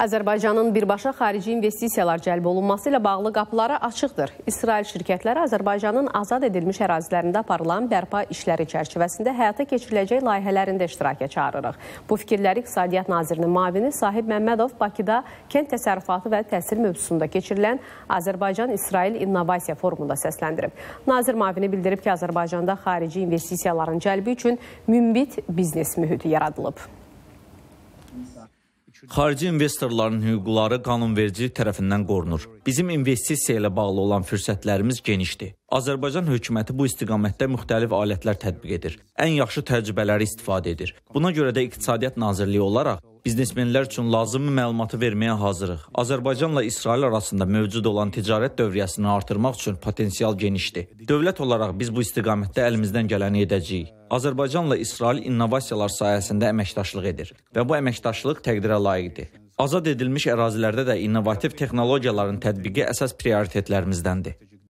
Azərbaycanın birbaşa xarici investisiyalar cəlb olunması ilə bağlı qapıları açıqdır. İsrail şirkətləri Azərbaycanın azad edilmiş ərazilərində aparılan bərpa işləri çərçivəsində həyata keçiriləcək layihələrində iştirakə çağırırıq. Bu fikirləri İqtisadiyyat Nazirinin mavini Sahib Məmmədov Bakıda kənd təsərrüfatı və təhsil mövzusunda keçirilən Azərbaycan-İsrail İnnovasiya Forumunda səsləndirib. Nazir mavini bildirib ki, Azərbaycanda xarici investisiyaların cəlbi üçün mümbit biznes mühiti yaradılıb. Xarici investorların hüquqları qanunverici tərəfindən qorunur. Bizim investisiya ilə bağlı olan fürsətlərimiz genişdir. Azərbaycan hökuməti bu istiqamətdə müxtəlif alətlər tətbiq edir. Ən yaxşı təcrübələri istifadə edir. Buna görə də İqtisadiyyat Nazirliyi olaraq Biznesmenlər üçün lazımi məlumatı verməyə hazırıq. Azərbaycanla İsrail arasında mövcud olan ticarət dövriyyəsini artırmaq üçün potensial genişdir. Dövlət olaraq biz bu istiqamətdə əlimizdən gələni edəcəyik. Azərbaycanla İsrail innovasiyalar sayəsində əməkdaşlıq edir və bu əməkdaşlıq təqdirə layiqdir. Azad edilmiş ərazilərdə də innovativ texnologiyaların tətbiqi əsas prioritetlərimizdəndir.